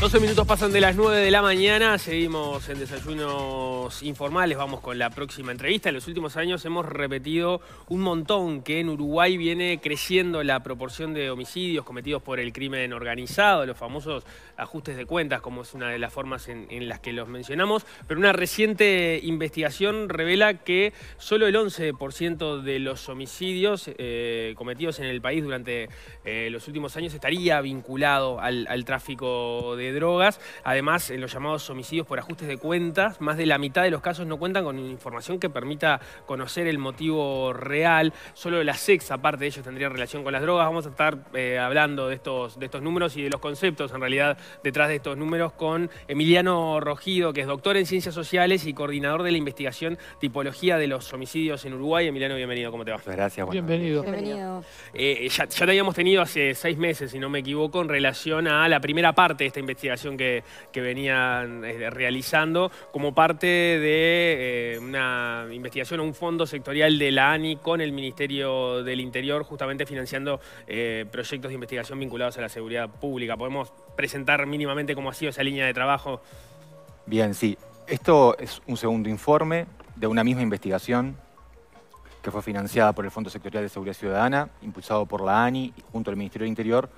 12 minutos pasan de las 9 de la mañana, seguimos en desayunos informales, vamos con la próxima entrevista. En los últimos años hemos repetido un montón que en Uruguay viene creciendo la proporción de homicidios cometidos por el crimen organizado, los famosos ajustes de cuentas, como es una de las formas en, las que los mencionamos, pero una reciente investigación revela que solo el 11% de los homicidios eh, cometidos en el país durante eh, los últimos años estaría vinculado al tráfico de drogas. Además, en los llamados homicidios por ajustes de cuentas, más de la mitad de los casos no cuentan con información que permita conocer el motivo real. Solo la sexta parte de ellos tendría relación con las drogas. Vamos a estar eh, hablando de estos, de estos números y de los conceptos, en realidad, detrás de estos números con Emiliano rojido que es doctor en Ciencias Sociales y coordinador de la investigación Tipología de los Homicidios en Uruguay. Emiliano, bienvenido, ¿cómo te va? Gracias, bueno. Bienvenido. Eh, ya, ya habíamos tenido hace seis meses, si no me equivoco, en relación a la primera parte de esta investigación investigación que, venían este, realizando como parte de eh, una investigación a un fondo sectorial de la ANI con el Ministerio del Interior, justamente financiando eh, proyectos de investigación vinculados a la seguridad pública. ¿Podemos presentar mínimamente cómo ha sido esa línea de trabajo? Bien, sí. Esto es un segundo informe de una misma investigación que fue financiada por el Fondo Sectorial de Seguridad Ciudadana, impulsado por la ANI junto al Ministerio del Interior,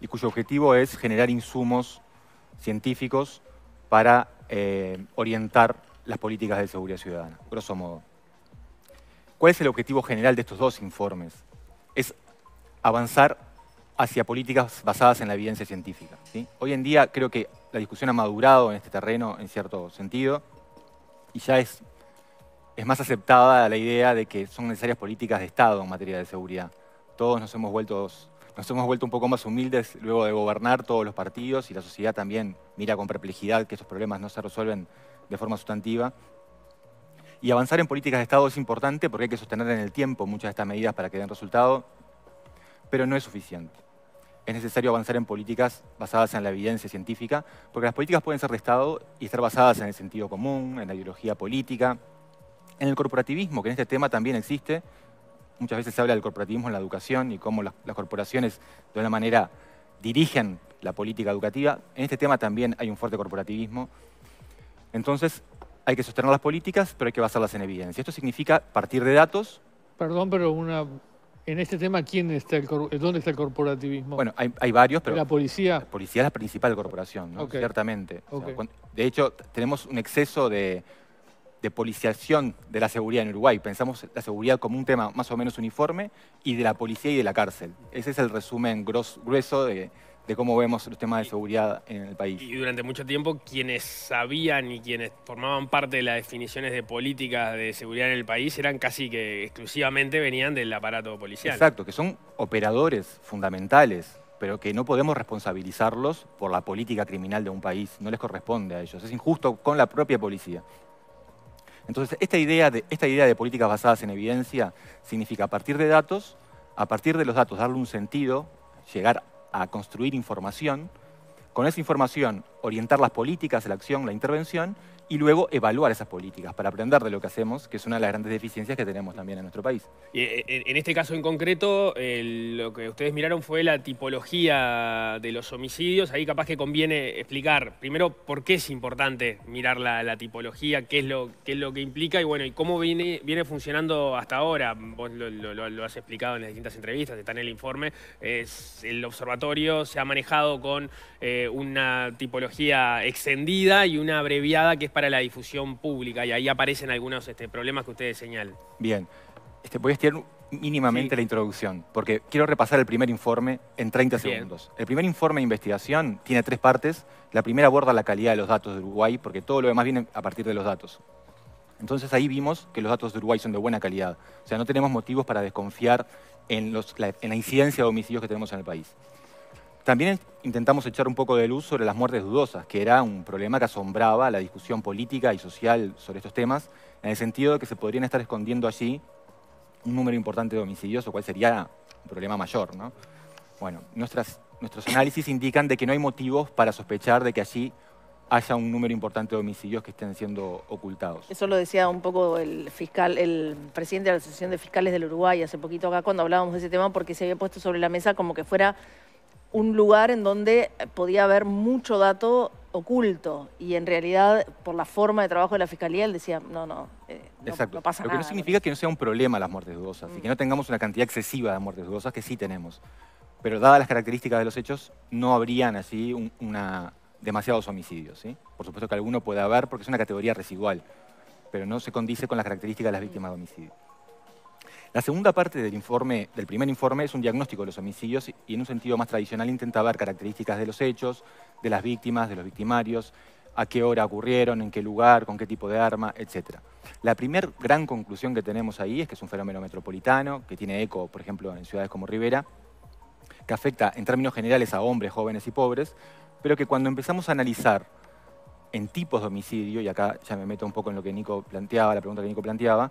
y cuyo objetivo es generar insumos científicos para eh, orientar las políticas de seguridad ciudadana, grosso modo. ¿Cuál es el objetivo general de estos dos informes? Es avanzar hacia políticas basadas en la evidencia científica. Hoy en día creo que la discusión ha madurado en este terreno en cierto sentido y ya es, es más aceptada la idea de que son necesarias políticas de Estado en materia de seguridad. Todos nos hemos vuelto nos hemos vuelto un poco más humildes luego de gobernar todos los partidos y la sociedad también mira con perplejidad que esos problemas no se resuelven de forma sustantiva. Y avanzar en políticas de Estado es importante porque hay que sostener en el tiempo muchas de estas medidas para que den resultado, pero no es suficiente. Es necesario avanzar en políticas basadas en la evidencia científica, porque las políticas pueden ser de Estado y estar basadas en el sentido común, en la ideología política, en el corporativismo, que en este tema también existe, muchas veces se habla del corporativismo en la educación y cómo las, corporaciones de una manera dirigen la política educativa. En este tema también hay un fuerte corporativismo. Entonces, hay que sostener las políticas, pero hay que basarlas en evidencia. Esto significa partir de datos. Perdón, pero una, en este tema, ¿quién está el, ¿dónde está el corporativismo? Bueno, hay, varios, pero... ¿La policía? La policía es la principal corporación, ciertamente. de hecho, tenemos un exceso de de policiación de la seguridad en Uruguay. Pensamos la seguridad como un tema más o menos uniforme y de la policía y de la cárcel. Ese es el resumen grueso de, de, cómo vemos los temas de seguridad en el país. Y durante mucho tiempo quienes sabían y quienes formaban parte de las definiciones de políticas de seguridad en el país eran casi que exclusivamente venían del aparato policial. Exacto, que son operadores fundamentales pero que no podemos responsabilizarlos por la política criminal de un país, no les corresponde a ellos, es injusto con la propia policía. Entonces, esta idea, de, políticas basadas en evidencia significa a partir de datos, a partir de los datos darle un sentido, llegar a construir información, con esa información orientar las políticas, la acción, la intervención y luego evaluar esas políticas para aprender de lo que hacemos, que es una de las grandes deficiencias que tenemos también en nuestro país. Eh, en este caso en concreto, lo que ustedes miraron fue la tipología de los homicidios. Ahí capaz que conviene explicar primero por qué es importante mirar la, tipología, qué es, lo, qué es lo que implica y bueno, y cómo viene, viene funcionando hasta ahora. Vos lo, has explicado en las distintas entrevistas, está en el informe. Es, el observatorio se ha manejado con eh, una tipología extendida y una abreviada que es para la difusión pública y ahí aparecen algunos este, problemas que ustedes señalan. Bien, este, voy a estirar mínimamente la introducción, porque quiero repasar el primer informe en 30 segundos. El primer informe de investigación tiene tres partes. La primera aborda la calidad de los datos de Uruguay, porque todo lo demás viene a partir de los datos. Entonces ahí vimos que los datos de Uruguay son de buena calidad. O sea, no tenemos motivos para desconfiar en, los, en la incidencia de homicidios que tenemos en el país. También intentamos echar un poco de luz sobre las muertes dudosas, que era un problema que asombraba la discusión política y social sobre estos temas, en el sentido de que se podrían estar escondiendo allí un número importante de homicidios, lo cual sería un problema mayor. ¿no? Bueno, nuestras, nuestros análisis indican de que no hay motivos para sospechar de que allí haya un número importante de homicidios que estén siendo ocultados. Eso lo decía un poco el fiscal, el presidente de la Asociación de Fiscales del Uruguay hace poquito acá cuando hablábamos de ese tema porque se había puesto sobre la mesa como que fuera un lugar en donde eh, podía haber mucho dato oculto y en realidad por la forma de trabajo de la fiscalía él decía no no eh, no, pasa lo que no significa que no sea un problema las muertes dudosas y que no mm. tengamos una cantidad excesiva de muertes dudosas que sí tenemos, pero dadas las características de los hechos no habrían así una demasiados homicidios, ¿sí? Por supuesto que alguno puede haber porque es una categoría residual, pero no se condice con las características de las víctimas de mm. homicidio. La segunda parte del, informe, del primer informe es un diagnóstico de los homicidios y en un sentido más tradicional intenta ver características de los hechos, de las víctimas, de los victimarios, a qué hora ocurrieron, en qué lugar, con qué tipo de arma, etc. La primera gran conclusión que tenemos ahí es que es un fenómeno metropolitano, que tiene eco, por ejemplo, en ciudades como Rivera, que afecta en términos generales a hombres, jóvenes y pobres, pero que cuando empezamos a analizar en tipos de homicidio, y acá ya me meto un poco en lo que Nico planteaba, la pregunta que Nico planteaba,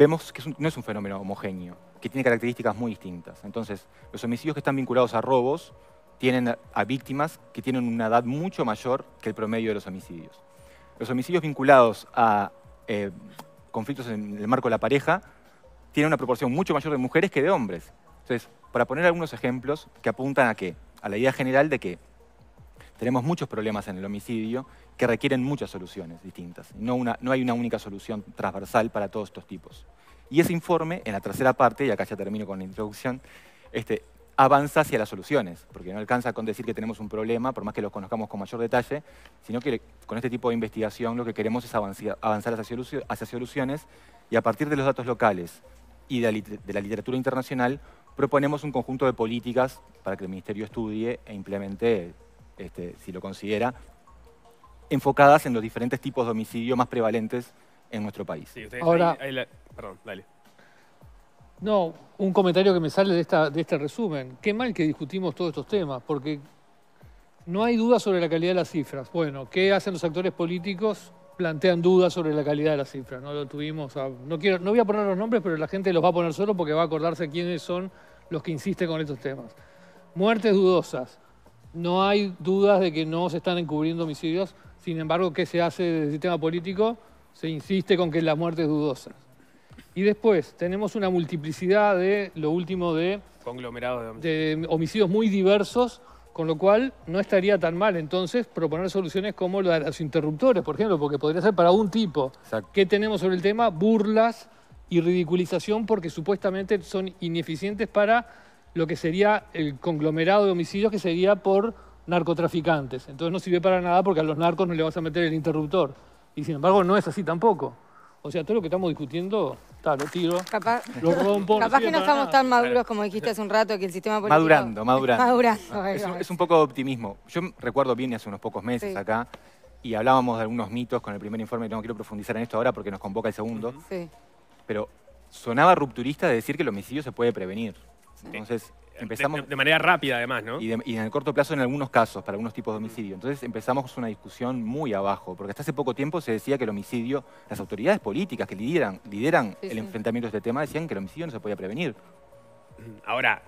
vemos que no es un fenómeno homogéneo, que tiene características muy distintas. Entonces, los homicidios que están vinculados a robos tienen a víctimas que tienen una edad mucho mayor que el promedio de los homicidios. Los homicidios vinculados a eh, conflictos en el marco de la pareja tienen una proporción mucho mayor de mujeres que de hombres. Entonces, para poner algunos ejemplos que apuntan a qué? A la idea general de que tenemos muchos problemas en el homicidio que requieren muchas soluciones distintas. No, hay una única solución transversal para todos estos tipos. Y ese informe, en la tercera parte, y acá ya termino con la introducción, este, avanza hacia las soluciones, porque no alcanza con decir que tenemos un problema, por más que lo conozcamos con mayor detalle, sino que con este tipo de investigación lo que queremos es avanzar hacia soluciones y a partir de los datos locales y de la literatura internacional proponemos un conjunto de políticas para que el Ministerio estudie e implemente este, si lo considera, enfocadas en los diferentes tipos de homicidio más prevalentes en nuestro país. Ahora, perdón, dale. No, un comentario que me sale de, este resumen. Qué mal que discutimos todos estos temas, porque no hay duda sobre la calidad de las cifras. Bueno, ¿qué hacen los actores políticos? Plantean dudas sobre la calidad de las cifras. No lo tuvimos. no, quiero, no voy a poner los nombres, pero la gente los va a poner solo porque va a acordarse quiénes son los que insisten con estos temas. Muertes dudosas, no hay dudas de que no se están encubriendo homicidios. Sin embargo, ¿qué se hace desde el sistema político? Se insiste con que la muerte es dudosa. Y después tenemos una multiplicidad de lo último de... Conglomerados de homicidios. muy diversos, con lo cual no estaría tan mal entonces proponer soluciones como los interruptores, por ejemplo, porque podría ser para un tipo. ¿Qué tenemos sobre el tema? Burlas y ridiculización porque supuestamente son ineficientes para lo que sería el conglomerado de homicidios que sería por narcotraficantes. Entonces no sirve para nada porque a los narcos no le vas a meter el interruptor. Y sin embargo no es así tampoco. O sea, todo lo que estamos discutiendo, está, lo tiro, capaz, lo rompo. Capaz que no estamos tan maduros como dijiste hace un rato, que el sistema político... Madurando, madurando. madurando es, un, poco de optimismo. Yo recuerdo bien hace unos pocos meses acá, y hablábamos de algunos mitos con el primer informe, no quiero profundizar en esto ahora porque nos convoca el segundo. Pero sonaba rupturista de decir que el homicidio se puede prevenir. Entonces, empezamos... De, manera rápida, además, ¿no? Y, en el corto plazo en algunos casos, para algunos tipos de homicidio. Entonces empezamos una discusión muy abajo, porque hasta hace poco tiempo se decía que el homicidio, las autoridades políticas que lideran, lideran el enfrentamiento de este tema decían que el homicidio no se podía prevenir. Ahora,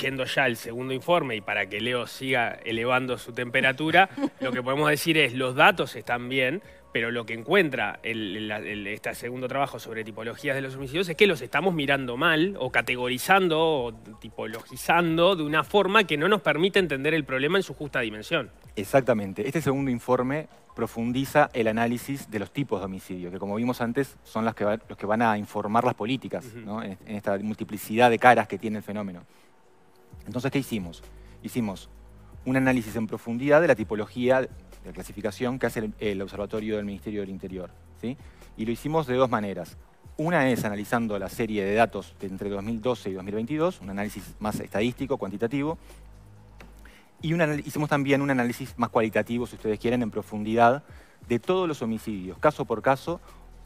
yendo ya al segundo informe y para que Leo siga elevando su temperatura, lo que podemos decir es los datos están bien, pero lo que encuentra este segundo trabajo sobre tipologías de los homicidios es que los estamos mirando mal o categorizando o tipologizando de una forma que no nos permite entender el problema en su justa dimensión. Exactamente. Este segundo informe profundiza el análisis de los tipos de homicidio, que como vimos antes son las que los que van a informar las políticas en esta multiplicidad de caras que tiene el fenómeno. Entonces, ¿qué hicimos? Hicimos un análisis en profundidad de la tipología la clasificación que hace el, Observatorio del Ministerio del Interior. ¿sí? Y lo hicimos de dos maneras. Una es analizando la serie de datos entre 2012 y 2022, un análisis más estadístico, cuantitativo, y una, hicimos también un análisis más cualitativo, si ustedes quieren, en profundidad, de todos los homicidios, caso por caso,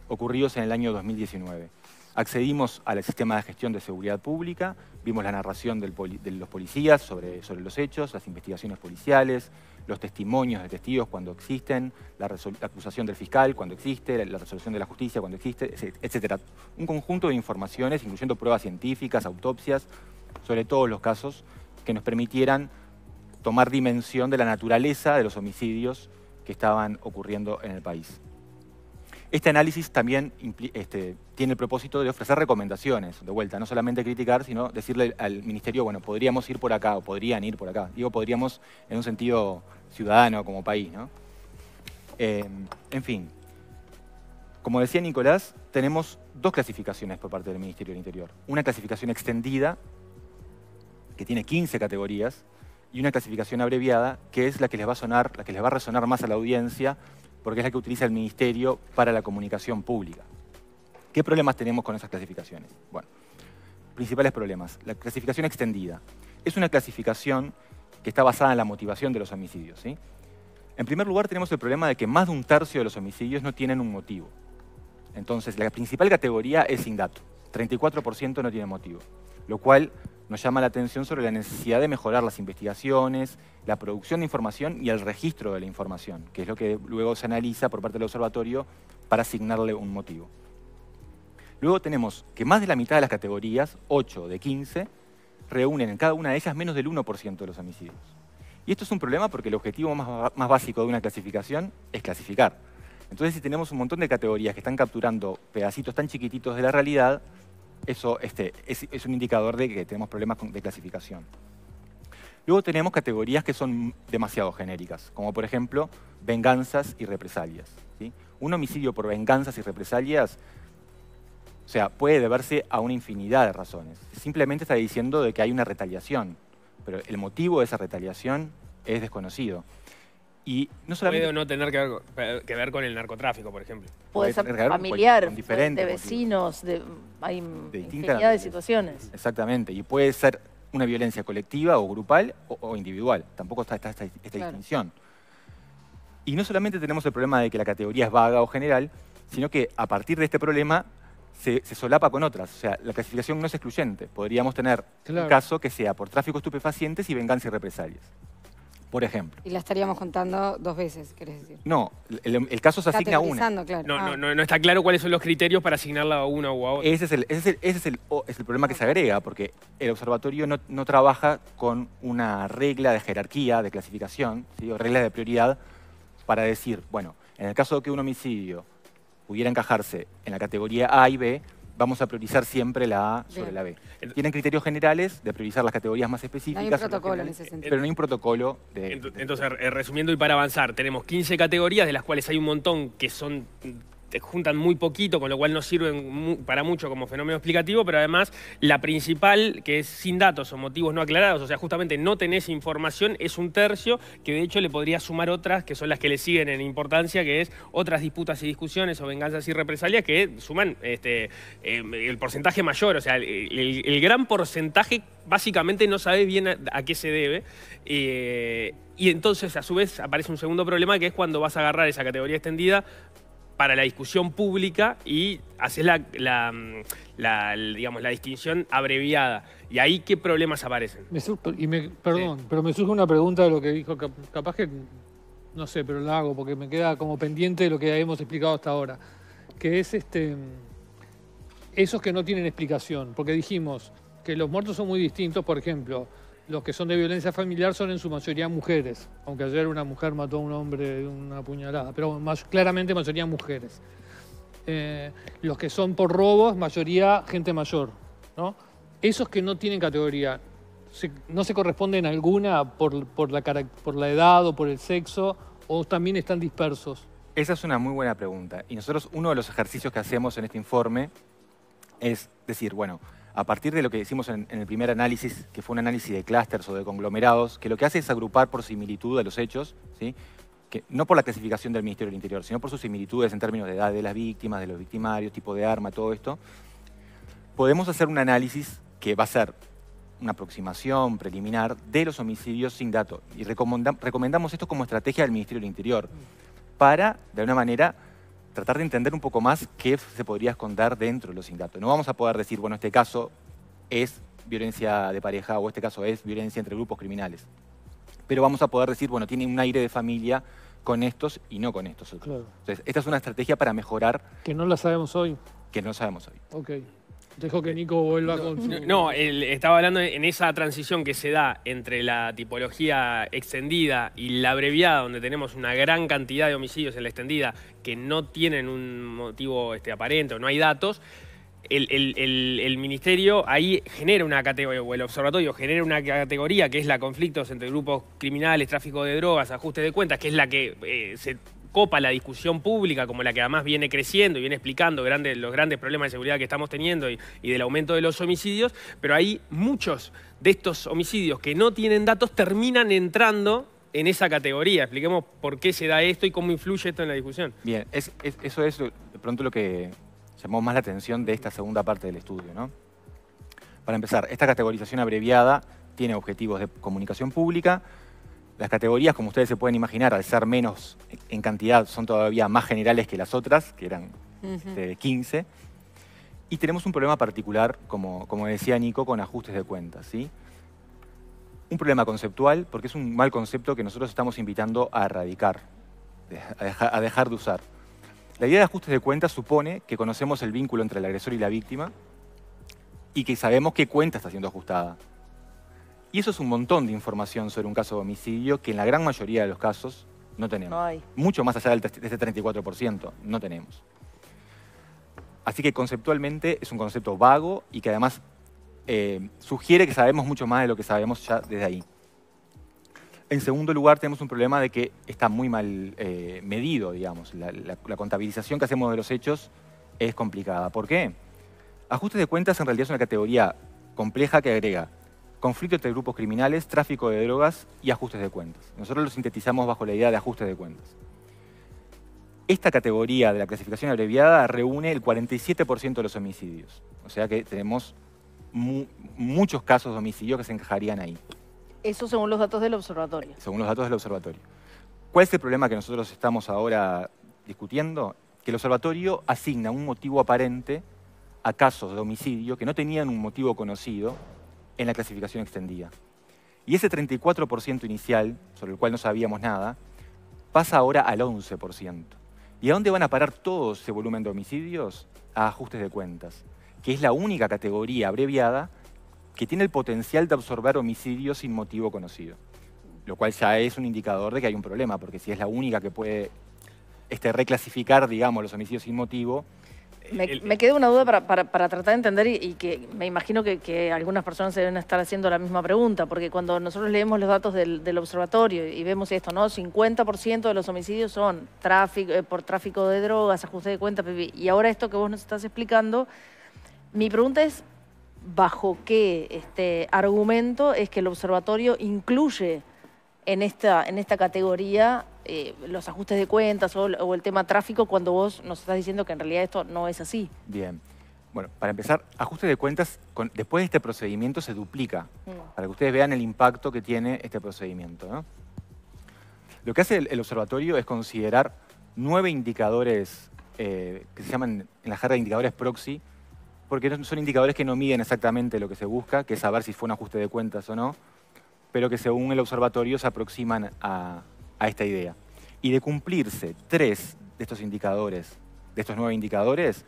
ocurridos en el año 2019. Accedimos al sistema de gestión de seguridad pública, vimos la narración de los policías sobre, sobre los hechos, las investigaciones policiales, los testimonios de testigos cuando existen, la, acusación del fiscal cuando existe, la, resolución de la justicia cuando existe, etcétera. Un conjunto de informaciones, incluyendo pruebas científicas, autopsias, sobre todos los casos, que nos permitieran tomar dimensión de la naturaleza de los homicidios que estaban ocurriendo en el país. Este análisis también este, tiene el propósito de ofrecer recomendaciones, de vuelta, no solamente criticar, sino decirle al Ministerio, bueno, podríamos ir por acá o podrían ir por acá. Digo, podríamos en un sentido ciudadano como país, eh, en fin, como decía Nicolás, tenemos dos clasificaciones por parte del Ministerio del Interior. Una clasificación extendida, que tiene 15 categorías, y una clasificación abreviada, que es la que les va a sonar, la que les va a resonar más a la audiencia, porque es la que utiliza el Ministerio para la Comunicación Pública. ¿Qué problemas tenemos con esas clasificaciones? Bueno, principales problemas. La clasificación extendida. Es una clasificación que está basada en la motivación de los homicidios. En primer lugar, tenemos el problema de que más de un tercio de los homicidios no tienen un motivo. Entonces, la principal categoría es sin dato. 34% no tiene motivo, lo cual nos llama la atención sobre la necesidad de mejorar las investigaciones, la producción de información y el registro de la información, que es lo que luego se analiza por parte del observatorio para asignarle un motivo. Luego tenemos que más de la mitad de las categorías, 8 de 15, reúnen en cada una de ellas menos del 1% de los homicidios. Y esto es un problema porque el objetivo más, más básico de una clasificación es clasificar. Entonces, si tenemos un montón de categorías que están capturando pedacitos tan chiquititos de la realidad, eso este, es, un indicador de que tenemos problemas de clasificación. Luego tenemos categorías que son demasiado genéricas, como por ejemplo venganzas y represalias. Un homicidio por venganzas y represalias o sea, puede deberse a una infinidad de razones. Simplemente está diciendo de que hay una retaliación, pero el motivo de esa retaliación es desconocido. Y no solamente... Puede no tener que ver, con el narcotráfico, por ejemplo. Puede, ser familiar, de vecinos, de, hay de situaciones. Exactamente, y puede ser una violencia colectiva o grupal o, individual. Tampoco está, esta, distinción. Y no solamente tenemos el problema de que la categoría es vaga o general, sino que a partir de este problema se, solapa con otras. O sea, la clasificación no es excluyente. Podríamos tener caso que sea por tráfico estupefacientes y venganza y represalias por ejemplo. Y la estaríamos contando dos veces, querés decir. No, el, caso se asigna a una. Ah. No, está claro cuáles son los criterios para asignarla a una o a otra. Ese es el, ese es el, es el, problema que se agrega, porque el observatorio no, trabaja con una regla de jerarquía, de clasificación, regla reglas de prioridad, para decir, bueno, en el caso de que un homicidio pudiera encajarse en la categoría A y B, vamos a priorizar siempre la A sobre la B. Tienen criterios generales de priorizar las categorías más específicas. No hay un protocolo en ese sentido. Pero no hay un protocolo. entonces, de... entonces, eh, resumiendo y para avanzar, tenemos 15 categorías, de las cuales hay un montón que son juntan muy poquito, con lo cual no sirven para mucho como fenómeno explicativo, pero además la principal, que es sin datos o motivos no aclarados, o sea, justamente no tenés información, es un tercio que de hecho le podría sumar otras que son las que le siguen en importancia, que es otras disputas y discusiones o venganzas y represalias que suman este, em, el porcentaje mayor, o sea, el, gran porcentaje básicamente no sabe bien a, qué se debe. Eh, y entonces, a su vez, aparece un segundo problema que es cuando vas a agarrar esa categoría extendida para la discusión pública y haces la, digamos, la distinción abreviada. ¿Y ahí qué problemas aparecen? y perdón, pero me surge una pregunta de lo que dijo, capaz que, no sé, pero la hago porque me queda como pendiente de lo que hemos explicado hasta ahora, que es este, esos que no tienen explicación, porque dijimos que los muertos son muy distintos, por ejemplo, los que son de violencia familiar son en su mayoría mujeres, aunque ayer una mujer mató a un hombre de una puñalada, pero más, claramente mayoría mujeres. Eh, los que son por robos, mayoría gente mayor. Esos que no tienen categoría, no se corresponden alguna por la edad o por el sexo, o también están dispersos. Esa es una muy buena pregunta. Y nosotros uno de los ejercicios que hacemos en este informe es decir, bueno, a partir de lo que decimos en, el primer análisis, que fue un análisis de clústeres o de conglomerados, que lo que hace es agrupar por similitud a los hechos, ¿sí? que, no por la clasificación del Ministerio del Interior, sino por sus similitudes en términos de edad de las víctimas, de los victimarios, tipo de arma, todo esto, podemos hacer un análisis que va a ser una aproximación preliminar de los homicidios sin dato. Y recomendamos esto como estrategia del Ministerio del Interior para, de alguna manera, tratar de entender un poco más qué se podría esconder dentro de los sindicatos. No vamos a poder decir, bueno, este caso es violencia de pareja o este caso es violencia entre grupos criminales. Pero vamos a poder decir, bueno, tiene un aire de familia con estos y no con estos otros. Claro. Entonces, esta es una estrategia para mejorar. Que no la sabemos hoy. Que no sabemos hoy. Ok. Dejo que Nico vuelva no, con No, estaba hablando en esa transición que se da entre la tipología extendida y la abreviada, donde tenemos una gran cantidad de homicidios en la extendida que no tienen un motivo este, aparente o no hay datos. El, ministerio ahí genera una categoría, o el observatorio genera una categoría que es la conflictos entre grupos criminales, tráfico de drogas, ajuste de cuentas, que es la que eh, se copa la discusión pública, como la que además viene creciendo y viene explicando los grandes problemas de seguridad que estamos teniendo y, del aumento de los homicidios, pero hay muchos de estos homicidios que no tienen datos terminan entrando en esa categoría. Expliquemos por qué se da esto y cómo influye esto en la discusión. Bien, eso es de pronto lo que llamó más la atención de esta segunda parte del estudio. ¿no? Para empezar, esta categorización abreviada tiene objetivos de comunicación pública, las categorías, como ustedes se pueden imaginar, al ser menos en cantidad, son todavía más generales que las otras, que eran 15. Este, y tenemos un problema particular, como, como decía Nico, con ajustes de cuentas. ¿sí? Un problema conceptual, porque es un mal concepto que nosotros estamos invitando a erradicar, a dejar de usar. La idea de ajustes de cuentas supone que conocemos el vínculo entre el agresor y la víctima y que sabemos qué cuenta está siendo ajustada. Y eso es un montón de información sobre un caso de homicidio que en la gran mayoría de los casos no tenemos. Mucho más allá de este 34%, no tenemos. Así que conceptualmente es un concepto vago y que además eh, sugiere que sabemos mucho más de lo que sabemos ya desde ahí. En segundo lugar, tenemos un problema de que está muy mal eh, medido, digamos. La, la contabilización que hacemos de los hechos es complicada. ¿Por qué? Ajustes de cuentas en realidad es una categoría compleja que agrega conflicto entre grupos criminales, tráfico de drogas y ajustes de cuentas. Nosotros lo sintetizamos bajo la idea de ajustes de cuentas. Esta categoría de la clasificación abreviada reúne el 47% de los homicidios. O sea que tenemos muchos casos de homicidio que se encajarían ahí. Eso según los datos del observatorio. Según los datos del observatorio. ¿Cuál es el problema que nosotros estamos ahora discutiendo? Que el observatorio asigna un motivo aparente a casos de homicidio que no tenían un motivo conocido en la clasificación extendida. Y ese 34% inicial, sobre el cual no sabíamos nada, pasa ahora al 11%. ¿Y a dónde van a parar todo ese volumen de homicidios? A ajustes de cuentas, que es la única categoría abreviada que tiene el potencial de absorber homicidios sin motivo conocido. Lo cual ya es un indicador de que hay un problema, porque si es la única que puede este, reclasificar, digamos, los homicidios sin motivo, me, quedé una duda para, tratar de entender y, que me imagino que, algunas personas se deben estar haciendo la misma pregunta, porque cuando nosotros leemos los datos del, observatorio y vemos esto, ¿no? 50% de los homicidios son eh, por tráfico de drogas, ajuste de cuentas, y ahora esto que vos nos estás explicando, mi pregunta es, ¿bajo qué este argumento es que el observatorio incluye en esta, en esta categoría eh, los ajustes de cuentas o, el tema tráfico cuando vos nos estás diciendo que en realidad esto no es así? Bien. Bueno, para empezar, ajuste de cuentas, después de este procedimiento se duplica, mm. para que ustedes vean el impacto que tiene este procedimiento. Lo que hace el, observatorio es considerar nueve indicadores eh, que se llaman en la jarra de indicadores proxy, porque son indicadores que no miden exactamente lo que se busca, que es saber si fue un ajuste de cuentas o no, pero que según el observatorio se aproximan a, a esta idea. Y de cumplirse tres de estos indicadores, de estos nueve indicadores,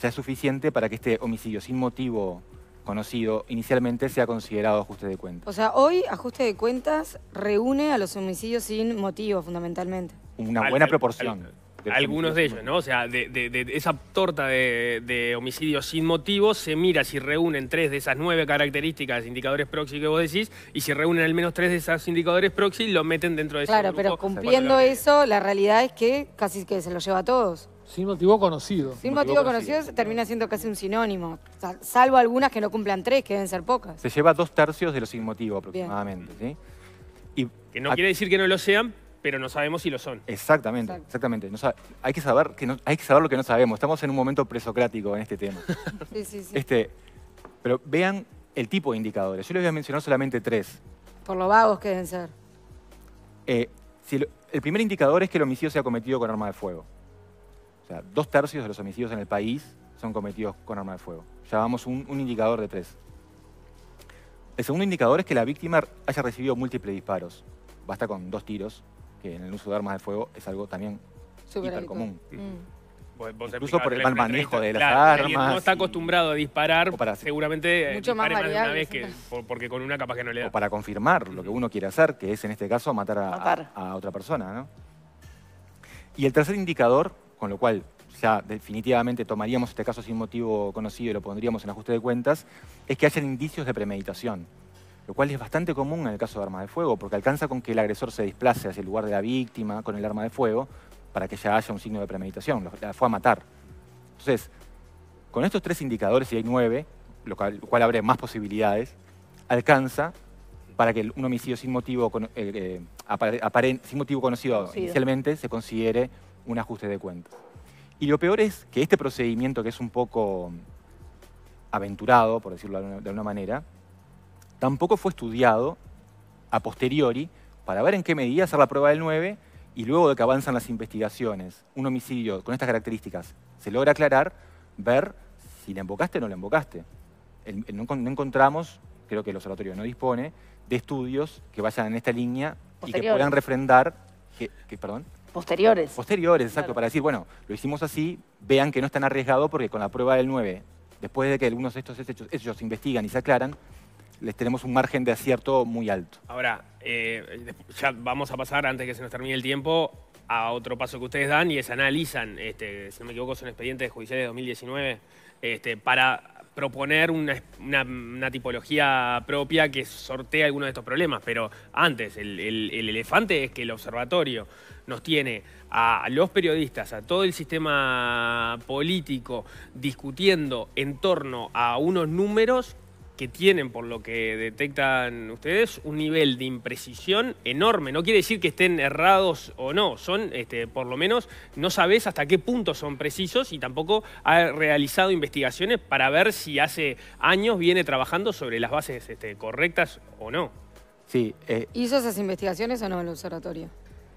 ya es suficiente para que este homicidio sin motivo conocido inicialmente sea considerado ajuste de cuentas. O sea, hoy ajuste de cuentas reúne a los homicidios sin motivo, fundamentalmente. Una buena proporción. Algunos de ellos, ¿no? O sea, de, esa torta de, homicidios sin motivo se mira si reúnen tres de esas nueve características, indicadores proxy que vos decís, y si reúnen al menos tres de esos indicadores proxy, lo meten dentro de ese Claro, pero cumpliendo eso, la realidad es que casi que se lo lleva a todos. Sin motivo conocido. Sin motivo, conocido, termina siendo casi un sinónimo, salvo algunas que no cumplan tres, que deben ser pocas. Se lleva dos tercios de los sin motivo aproximadamente, ¿sí? Y que no quiere decir que no lo sean, pero no sabemos si lo son. Exactamente, exactamente. hay, que saber que hay que saber lo que no sabemos. Estamos en un momento presocrático en este tema. sí, sí, sí. Este, pero vean el tipo de indicadores. Yo les voy a mencionar solamente tres. Por lo vagos que deben ser. Eh, el, primer indicador es que el homicidio sea cometido con arma de fuego. O sea, dos tercios de los homicidios en el país son cometidos con arma de fuego. Ya vamos un indicador de tres. El segundo indicador es que la víctima haya recibido múltiples disparos. Basta con dos tiros que en el uso de armas de fuego es algo también común. Mm. Incluso por el mal manejo de las armas. no está acostumbrado a disparar, para seguramente eh, mucho más, más, una vez que porque con una capaz que no le da. O para confirmar lo que uno quiere hacer, que es en este caso matar a, otra persona. Y el tercer indicador, con lo cual ya definitivamente tomaríamos este caso sin motivo conocido y lo pondríamos en ajuste de cuentas, es que hayan indicios de premeditación lo cual es bastante común en el caso de armas de fuego, porque alcanza con que el agresor se desplace hacia el lugar de la víctima con el arma de fuego para que ya haya un signo de premeditación, la fue a matar. Entonces, con estos tres indicadores, y hay nueve, lo cual, abre más posibilidades, alcanza para que un homicidio sin motivo, eh, eh, sin motivo conocido, inicialmente se considere un ajuste de cuentas. Y lo peor es que este procedimiento, que es un poco aventurado, por decirlo de alguna manera, tampoco fue estudiado a posteriori para ver en qué medida hacer la prueba del 9 y luego de que avanzan las investigaciones, un homicidio con estas características se logra aclarar, ver si la embocaste o no la embocaste. no, encontramos, creo que el observatorio no dispone, de estudios que vayan en esta línea y que puedan refrendar... ¿Perdón? Posteriores. Posteriores, exacto, para decir, bueno, lo hicimos así, vean que no es tan arriesgado porque con la prueba del 9, después de que algunos de estos hechos se investigan y se aclaran, les tenemos un margen de acierto muy alto. Ahora, eh, ya vamos a pasar, antes que se nos termine el tiempo, a otro paso que ustedes dan y es analizan, este, si no me equivoco, son expedientes judiciales de 2019, este, para proponer una, tipología propia que sortea algunos de estos problemas. Pero antes, el elefante es que el observatorio nos tiene a los periodistas, a todo el sistema político discutiendo en torno a unos números tienen, por lo que detectan ustedes, un nivel de imprecisión enorme. No quiere decir que estén errados o no, son, este, por lo menos, no sabes hasta qué punto son precisos y tampoco ha realizado investigaciones para ver si hace años viene trabajando sobre las bases este, correctas o no. Sí. Eh, ¿Hizo esas investigaciones o no el observatorio?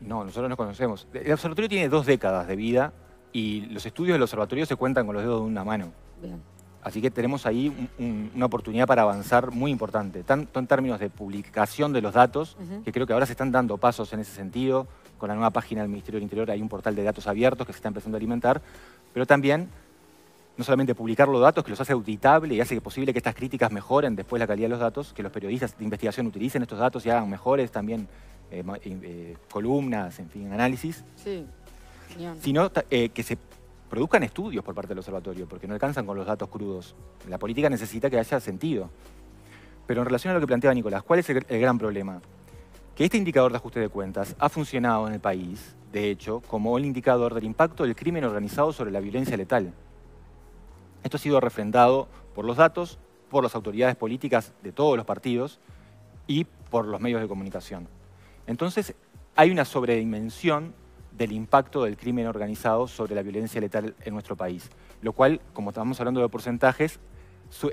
No, nosotros no conocemos. El observatorio tiene dos décadas de vida y los estudios del observatorio se cuentan con los dedos de una mano. Bien. Así que tenemos ahí una oportunidad para avanzar muy importante, tanto en términos de publicación de los datos, que creo que ahora se están dando pasos en ese sentido, con la nueva página del Ministerio del Interior hay un portal de datos abiertos que se está empezando a alimentar, pero también no solamente publicar los datos, que los hace auditable y hace posible que estas críticas mejoren después la calidad de los datos, que los periodistas de investigación utilicen estos datos y hagan mejores también eh, eh, eh, columnas, en fin, análisis. Sí, sino que se produzcan estudios por parte del observatorio, porque no alcanzan con los datos crudos. La política necesita que haya sentido. Pero en relación a lo que planteaba Nicolás, ¿cuál es el, gran problema? Que este indicador de ajuste de cuentas ha funcionado en el país, de hecho, como el indicador del impacto del crimen organizado sobre la violencia letal. Esto ha sido refrendado por los datos, por las autoridades políticas de todos los partidos y por los medios de comunicación. Entonces, hay una sobredimensión del impacto del crimen organizado sobre la violencia letal en nuestro país. Lo cual, como estamos hablando de porcentajes,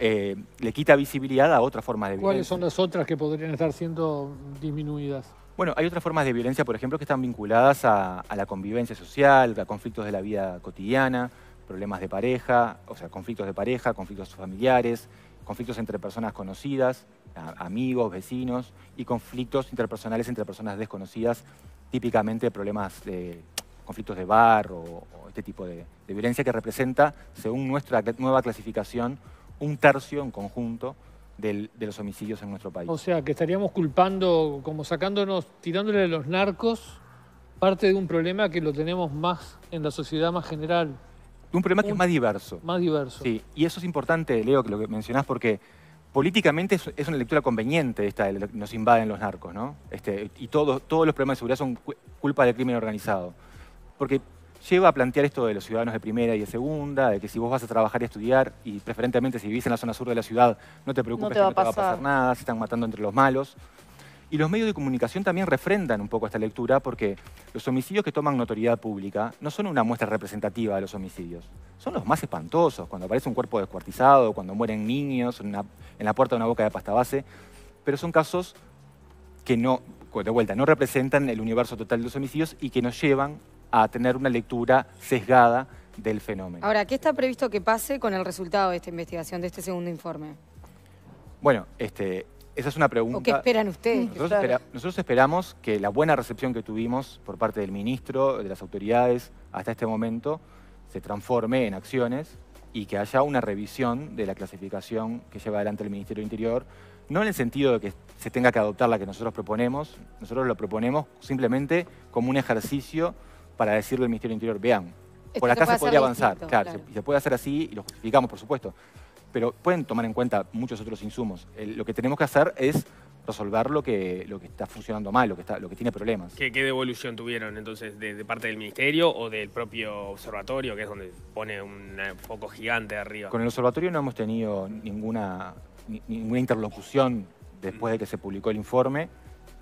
eh, le quita visibilidad a otras formas de violencia. ¿Cuáles son las otras que podrían estar siendo disminuidas? Bueno, hay otras formas de violencia, por ejemplo, que están vinculadas a, a la convivencia social, a conflictos de la vida cotidiana, problemas de pareja, o sea, conflictos de pareja, conflictos familiares, conflictos entre personas conocidas, amigos, vecinos, y conflictos interpersonales entre personas desconocidas típicamente problemas de conflictos de bar o, este tipo de, violencia que representa, según nuestra nueva clasificación, un tercio en conjunto de los homicidios en nuestro país. O sea, que estaríamos culpando, como sacándonos, tirándole a los narcos parte de un problema que lo tenemos más en la sociedad más general. Un problema que es más diverso. Más diverso. Sí, y eso es importante, Leo, que lo que mencionás, porque políticamente es, una lectura conveniente esta, de nos invaden los narcos, ¿no? Este, y todos, todos los problemas de seguridad son culpa del crimen organizado. Porque lleva a plantear esto de los ciudadanos de primera y de segunda, de que si vos vas a trabajar y estudiar, y preferentemente si vivís en la zona sur de la ciudad, no te preocupes, no no te va a pasar nada, se están matando entre los malos. Y los medios de comunicación también refrendan un poco esta lectura porque los homicidios que toman notoriedad pública no son una muestra representativa de los homicidios. Son los más espantosos, cuando aparece un cuerpo descuartizado, cuando mueren niños en, la puerta de una boca de pasta base. Pero son casos que no, de vuelta, no representan el universo total de los homicidios y que nos llevan a tener una lectura sesgada del fenómeno. Ahora, ¿qué está previsto que pase con el resultado de esta investigación, de este segundo informe? Bueno, este, esa es una pregunta. ¿O qué esperan ustedes? Nosotros, esperamos que la buena recepción que tuvimos por parte del ministro, de las autoridades, hasta este momento, se transforme en acciones y que haya una revisión de la clasificación que lleva adelante el Ministerio del Interior, no en el sentido de que se tenga que adoptar la que nosotros proponemos, nosotros lo proponemos simplemente como un ejercicio para decirle al Ministerio del Interior, vean, por acá se, puede podría avanzar, claro, se puede hacer así y lo justificamos, por supuesto, pero pueden tomar en cuenta muchos otros insumos. lo que tenemos que hacer es resolver lo que, lo que está funcionando mal, lo que, está, lo que tiene problemas. ¿Qué, devolución tuvieron entonces de, parte del ministerio o del propio observatorio, que es donde pone un foco gigante arriba? Con el observatorio no hemos tenido ninguna, ninguna interlocución después de que se publicó el informe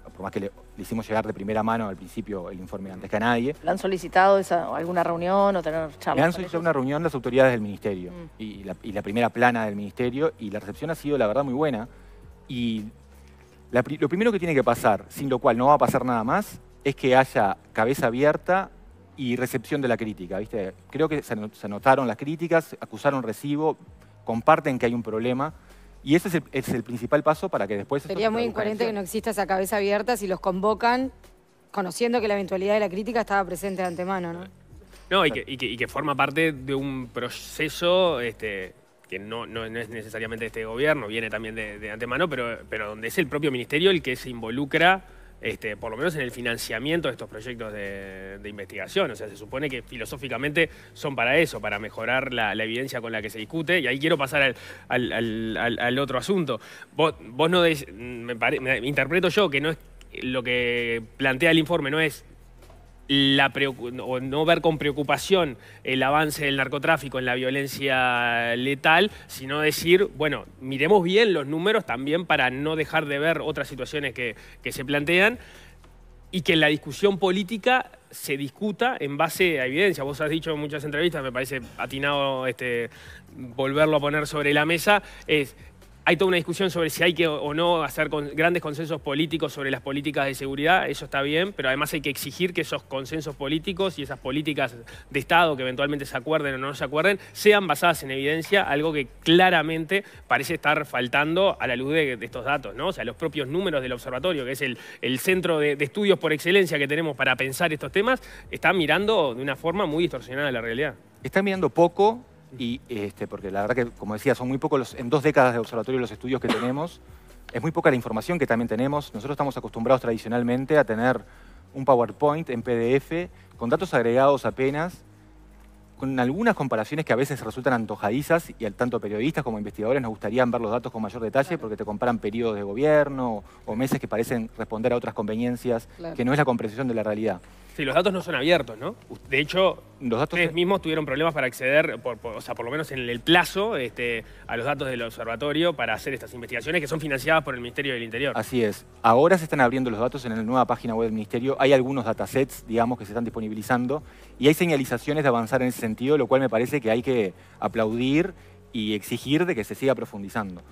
por más que le, hicimos llegar de primera mano al principio el informe antes que a nadie. ¿Le han solicitado alguna reunión o tener charlas? Le han solicitado una reunión las autoridades del ministerio mm. y, la, primera plana del ministerio y la recepción ha sido, la verdad, muy buena. Y lo primero que tiene que pasar, sin lo cual no va a pasar nada más, es que haya cabeza abierta y recepción de la crítica. ¿viste? Creo que se anotaron las críticas, acusaron recibo, comparten que hay un problema. Y ese es el, principal paso para que después... Sería muy incoherente que no existas a cabeza abierta si los convocan, conociendo que la eventualidad de la crítica estaba presente de antemano, ¿no? No, y que, forma parte de un proceso este, que no, es necesariamente de este gobierno, viene también de, antemano, pero, pero donde es el propio ministerio el que se involucra este, por lo menos en el financiamiento de estos proyectos de, investigación. O sea, se supone que filosóficamente son para eso, para mejorar la, evidencia con la que se discute. Y ahí quiero pasar al, otro asunto. Vos, no... me, me interpreto yo que no es lo que plantea el informe no es la o no ver con preocupación el avance del narcotráfico en la violencia letal, sino decir, bueno, miremos bien los números también para no dejar de ver otras situaciones que, que se plantean y que la discusión política se discuta en base a evidencia. Vos has dicho en muchas entrevistas, me parece atinado este, volverlo a poner sobre la mesa, es hay toda una discusión sobre si hay que o no hacer grandes consensos políticos sobre las políticas de seguridad, eso está bien, pero además hay que exigir que esos consensos políticos y esas políticas de Estado que eventualmente se acuerden o no se acuerden sean basadas en evidencia, algo que claramente parece estar faltando a la luz de, estos datos, ¿no? O sea, los propios números del observatorio, que es el, centro de, estudios por excelencia que tenemos para pensar estos temas, están mirando de una forma muy distorsionada la realidad. Están mirando poco, y este, porque la verdad que, como decía, son muy pocos, los, en dos décadas de observatorio los estudios que tenemos, es muy poca la información que también tenemos. Nosotros estamos acostumbrados tradicionalmente a tener un PowerPoint en PDF con datos agregados apenas, con algunas comparaciones que a veces resultan antojadizas y al tanto periodistas como investigadores nos gustaría ver los datos con mayor detalle porque te comparan periodos de gobierno o meses que parecen responder a otras conveniencias que no es la comprensión de la realidad. Sí, los datos no son abiertos, ¿no? De hecho, los datos ustedes mismos tuvieron problemas para acceder, o sea, por lo menos en el plazo, este, a los datos del observatorio para hacer estas investigaciones que son financiadas por el Ministerio del Interior. Así es. Ahora se están abriendo los datos en la nueva página web del Ministerio. Hay algunos datasets, digamos, que se están disponibilizando y hay señalizaciones de avanzar en ese sentido, lo cual me parece que hay que aplaudir y exigir de que se siga profundizando.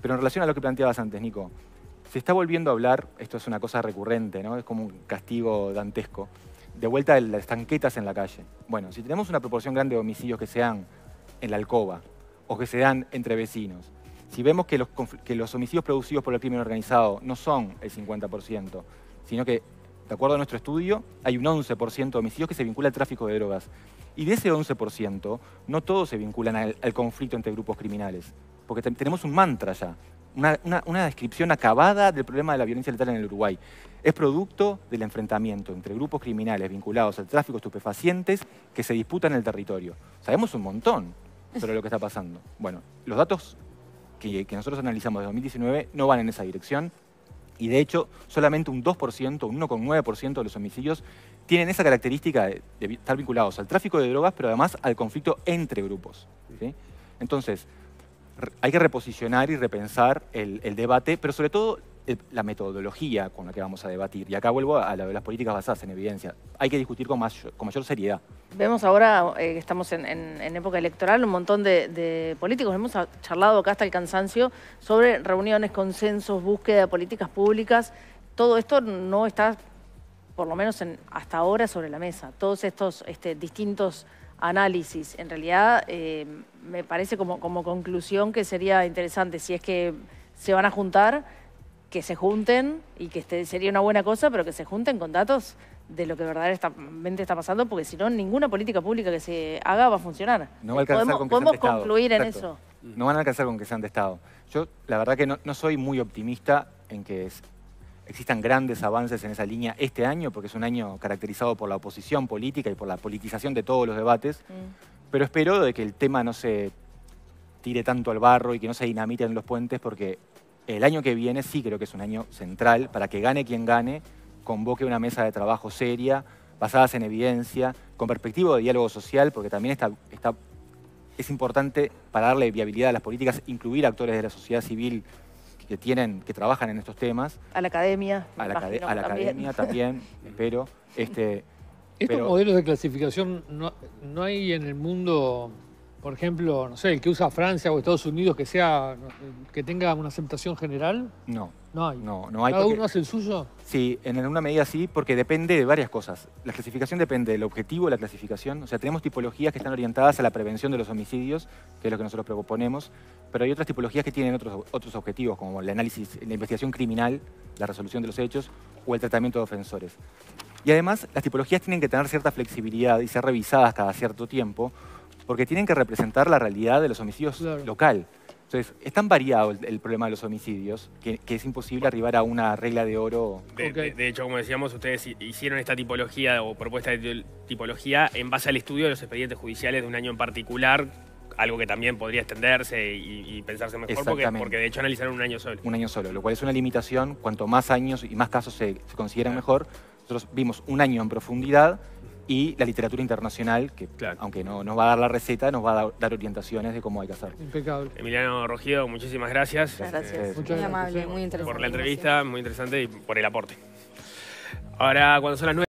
Pero en relación a lo que planteabas antes, Nico, se está volviendo a hablar, esto es una cosa recurrente, ¿no? es como un castigo dantesco, de vuelta de las tanquetas en la calle. Bueno, si tenemos una proporción grande de homicidios que se dan en la alcoba o que se dan entre vecinos, si vemos que los, los homicidios producidos por el crimen organizado no son el 50%, sino que, de acuerdo a nuestro estudio, hay un 11% de homicidios que se vincula al tráfico de drogas. Y de ese 11%, no todos se vinculan al conflicto entre grupos criminales, porque tenemos un mantra ya, una, descripción acabada del problema de la violencia letal en el Uruguay. Es producto del enfrentamiento entre grupos criminales vinculados al tráfico de estupefacientes que se disputan en el territorio. Sabemos un montón sobre lo que está pasando. Bueno, los datos que, nosotros analizamos de 2019 no van en esa dirección y de hecho solamente un 2%, un 1,9% de los homicidios tienen esa característica de, estar vinculados al tráfico de drogas, pero además al conflicto entre grupos. Entonces, hay que reposicionar y repensar el, debate, pero sobre todo eh, la metodología con la que vamos a debatir. Y acá vuelvo a las políticas basadas en evidencia. Hay que discutir con mayor, con mayor seriedad. Vemos ahora, eh, que estamos en, época electoral, un montón de, políticos. Hemos charlado acá hasta el cansancio sobre reuniones, consensos, búsqueda de políticas públicas. Todo esto no está, por lo menos en, hasta ahora, sobre la mesa. Todos estos este, distintos análisis. En realidad, eh, me parece como, como conclusión que sería interesante, si es que se van a juntar, que se junten y que este, sería una buena cosa, pero que se junten con datos de lo que verdaderamente está pasando, porque si no, ninguna política pública que se haga va a funcionar. No podemos, concluir en eso. No van a alcanzar con que sean de Estado. Yo, la verdad que no, no soy muy optimista en que es, existan grandes avances en esa línea este año, porque es un año caracterizado por la oposición política y por la politización de todos los debates, mm. pero espero de que el tema no se tire tanto al barro y que no se dinamiten los puentes, porque el año que viene sí creo que es un año central para que gane quien gane, convoque una mesa de trabajo seria, basadas en evidencia, con perspectiva de diálogo social, porque también está, está, es importante para darle viabilidad a las políticas, incluir actores de la sociedad civil que tienen, que trabajan en estos temas. A la academia. A la, academia también, pero... Este, Estos modelos de clasificación no, no hay en el mundo por ejemplo, no sé, el que usa Francia o Estados Unidos que sea que tenga una aceptación general? No. No hay. No, ¿Cada uno hace el suyo? Sí, en alguna medida sí, porque depende de varias cosas. La clasificación depende del objetivo de la clasificación. O sea, tenemos tipologías que están orientadas a la prevención de los homicidios, que es lo que nosotros proponemos, pero hay otras tipologías que tienen otros, otros objetivos, como el análisis, la investigación criminal, la resolución de los hechos o el tratamiento de ofensores. Y además, las tipologías tienen que tener cierta flexibilidad y ser revisadas cada cierto tiempo, porque tienen que representar la realidad de los homicidios local. Entonces, es tan variado el, problema de los homicidios que, es imposible arribar a una regla de oro. De, hecho, como decíamos, ustedes hicieron esta tipología o propuesta de tipología en base al estudio de los expedientes judiciales de un año en particular, algo que también podría extenderse y, pensarse mejor, porque, de hecho analizaron un año solo. Un año solo, lo cual es una limitación. Cuanto más años y más casos se, se consideran mejor, nosotros vimos un año en profundidad y la literatura internacional, que aunque no nos va a dar la receta, nos va a dar orientaciones de cómo hay que hacerlo. Impecable. Emiliano Rogido, muchísimas gracias. Gracias. Este, muy amable, muy interesante. Por la entrevista, muy interesante y por el aporte. Ahora, cuando son las nueve.